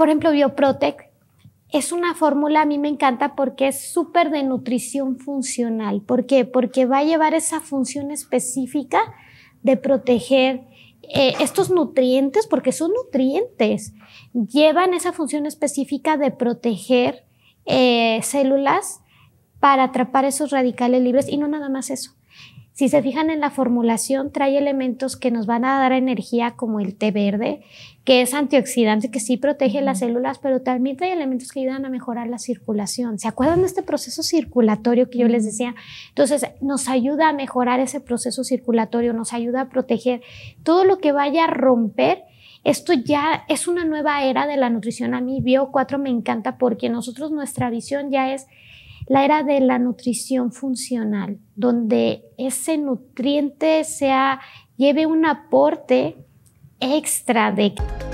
Por ejemplo, Bioprotec es una fórmula, a mí me encanta porque es súper de nutrición funcional. ¿Por qué? Porque va a llevar esa función específica de proteger eh, estos nutrientes, porque son nutrientes, llevan esa función específica de proteger eh, células para atrapar esos radicales libres y no nada más eso si se fijan en la formulación, trae elementos que nos van a dar energía, como el té verde, que es antioxidante, que sí protege las células, pero también trae elementos que ayudan a mejorar la circulación. ¿Se acuerdan de este proceso circulatorio que yo les decía? Entonces, nos ayuda a mejorar ese proceso circulatorio, nos ayuda a proteger todo lo que vaya a romper esto ya es una nueva era de la nutrición. A mí Bio 4 me encanta porque nosotros nuestra visión ya es la era de la nutrición funcional, donde ese nutriente sea, lleve un aporte extra de...